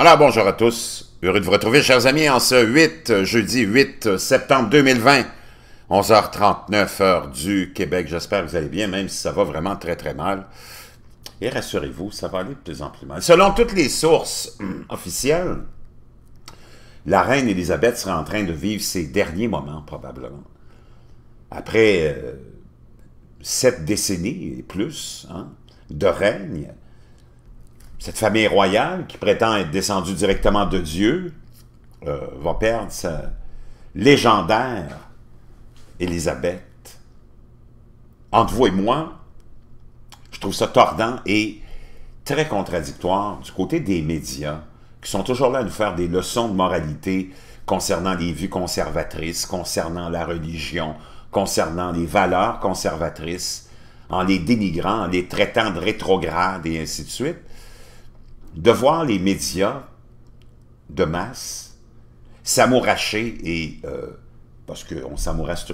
Alors bonjour à tous, heureux de vous retrouver chers amis en ce 8, jeudi 8 septembre 2020, 11h39 heure du Québec. J'espère que vous allez bien, même si ça va vraiment très très mal. Et rassurez-vous, ça va aller de plus en plus mal. Selon toutes les sources hum, officielles, la reine Élisabeth sera en train de vivre ses derniers moments probablement. Après euh, sept décennies et plus hein, de règne, cette famille royale qui prétend être descendue directement de Dieu euh, va perdre sa légendaire Élisabeth. Entre vous et moi, je trouve ça tordant et très contradictoire du côté des médias qui sont toujours là à nous faire des leçons de moralité concernant les vues conservatrices, concernant la religion, concernant les valeurs conservatrices, en les dénigrant, en les traitant de rétrogrades et ainsi de suite de voir les médias de masse s'amouracher et... Euh, parce qu'on s'amourache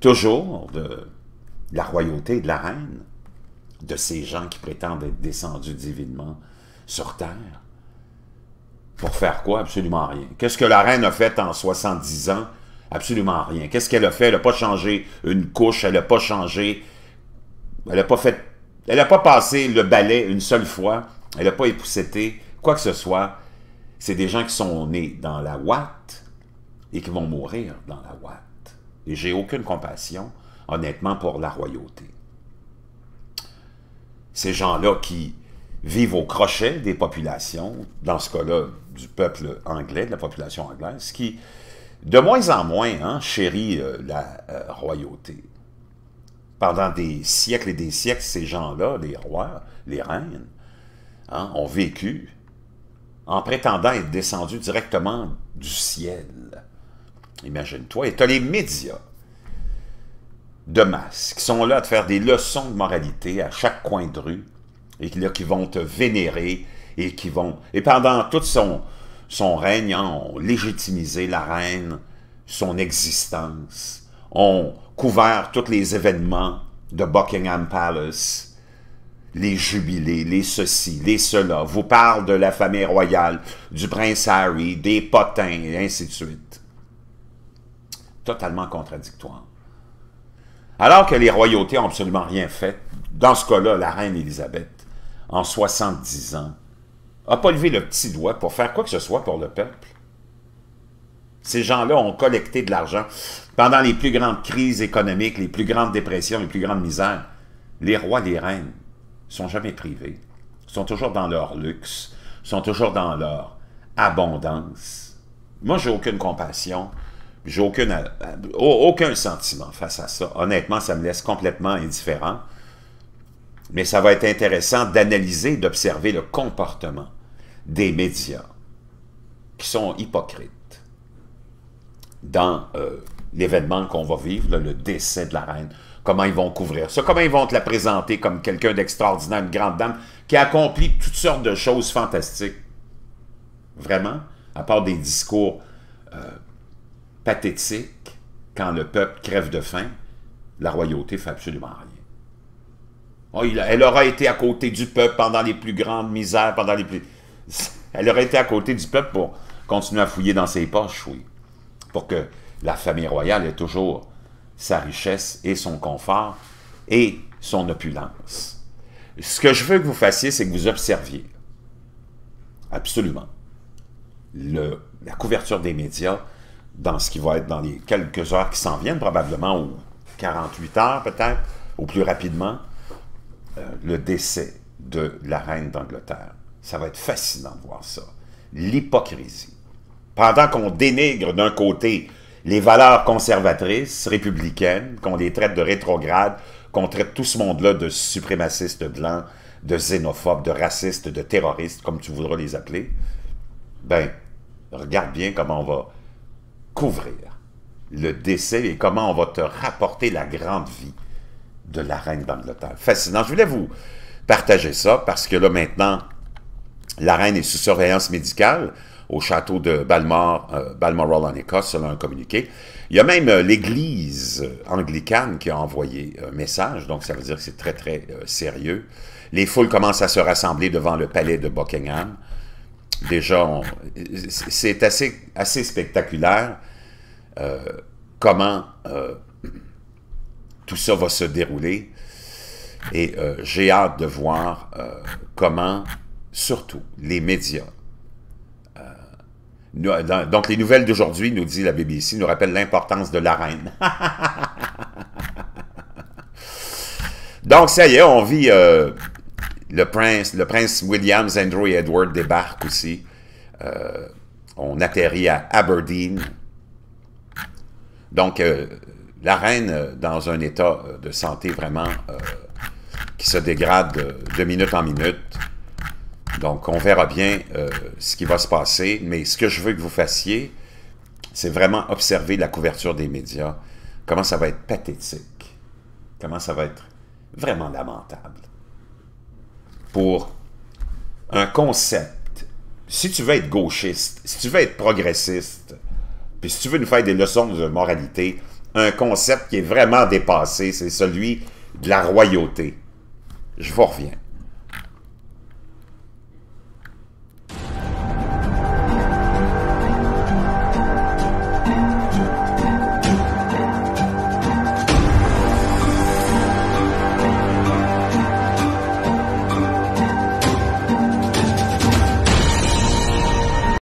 toujours de la royauté, de la reine, de ces gens qui prétendent être descendus divinement sur Terre. Pour faire quoi? Absolument rien. Qu'est-ce que la reine a fait en 70 ans? Absolument rien. Qu'est-ce qu'elle a fait? Elle n'a pas changé une couche, elle n'a pas changé... Elle n'a pas fait elle n'a pas passé le balai une seule fois. Elle n'a pas épousseté quoi que ce soit. C'est des gens qui sont nés dans la ouate et qui vont mourir dans la ouate. Et j'ai aucune compassion, honnêtement, pour la royauté. Ces gens-là qui vivent au crochet des populations, dans ce cas-là, du peuple anglais, de la population anglaise, qui, de moins en moins, hein, chérit euh, la euh, royauté pendant des siècles et des siècles, ces gens-là, les rois, les reines, hein, ont vécu en prétendant être descendus directement du ciel. Imagine-toi. Et tu as les médias de masse qui sont là à te faire des leçons de moralité à chaque coin de rue et qui, vont te vénérer et qui vont... Et pendant tout son, son règne, hein, ont légitimisé la reine, son existence, ont couvert tous les événements de Buckingham Palace les jubilés, les ceci, les cela, vous parle de la famille royale, du prince Harry, des potins, et ainsi de suite. Totalement contradictoire. Alors que les royautés n'ont absolument rien fait, dans ce cas-là, la reine Élisabeth, en 70 ans, n'a pas levé le petit doigt pour faire quoi que ce soit pour le peuple. Ces gens-là ont collecté de l'argent. Pendant les plus grandes crises économiques, les plus grandes dépressions, les plus grandes misères, les rois, les reines sont jamais privés, sont toujours dans leur luxe, sont toujours dans leur abondance. Moi, j'ai aucune compassion, j'ai aucune, euh, aucun sentiment face à ça. Honnêtement, ça me laisse complètement indifférent. Mais ça va être intéressant d'analyser, d'observer le comportement des médias qui sont hypocrites dans euh, l'événement qu'on va vivre, le décès de la reine. Comment ils vont couvrir ça? Comment ils vont te la présenter comme quelqu'un d'extraordinaire, une grande dame qui a accompli toutes sortes de choses fantastiques? Vraiment? À part des discours euh, pathétiques, quand le peuple crève de faim, la royauté fait absolument rien. Oh, elle aura été à côté du peuple pendant les plus grandes misères, pendant les plus... Elle aurait été à côté du peuple pour continuer à fouiller dans ses poches, oui. Pour que la famille royale est toujours sa richesse et son confort et son opulence. Ce que je veux que vous fassiez, c'est que vous observiez absolument la couverture des médias dans ce qui va être dans les quelques heures qui s'en viennent, probablement, ou 48 heures peut-être, ou plus rapidement, euh, le décès de la reine d'Angleterre. Ça va être fascinant de voir ça. L'hypocrisie. Pendant qu'on dénigre d'un côté les valeurs conservatrices, républicaines, qu'on les traite de rétrogrades, qu'on traite tout ce monde-là de suprémacistes blancs, de xénophobes, de racistes, de terroristes, comme tu voudras les appeler, ben, regarde bien comment on va couvrir le décès et comment on va te rapporter la grande vie de la reine d'Angleterre. Fascinant. Je voulais vous partager ça parce que là, maintenant, la reine est sous surveillance médicale au château de euh, Balmoral en Écosse, selon un communiqué. Il y a même euh, l'Église anglicane qui a envoyé un euh, message, donc ça veut dire que c'est très, très sérieux. Les foules commencent à se rassembler devant le palais de Buckingham. Déjà, c'est assez, assez spectaculaire comment tout ça va se dérouler. Et j'ai hâte de voir comment, surtout, les médias donc, les nouvelles d'aujourd'hui, nous dit la BBC, nous rappellent l'importance de la reine. donc, ça y est, on vit euh, le prince, le prince Williams, Andrew et Edward débarquent aussi. Euh, on atterrit à Aberdeen. Donc, euh, la reine, dans un état de santé vraiment qui se dégrade de minute en minute, donc, on verra bien euh, ce qui va se passer. Mais ce que je veux que vous fassiez, c'est vraiment observer la couverture des médias. Comment ça va être pathétique. Comment ça va être vraiment lamentable. Pour un concept, si tu veux être gauchiste, si tu veux être progressiste, puis si tu veux nous faire des leçons de moralité, un concept qui est vraiment dépassé, c'est celui de la royauté. Je vous reviens.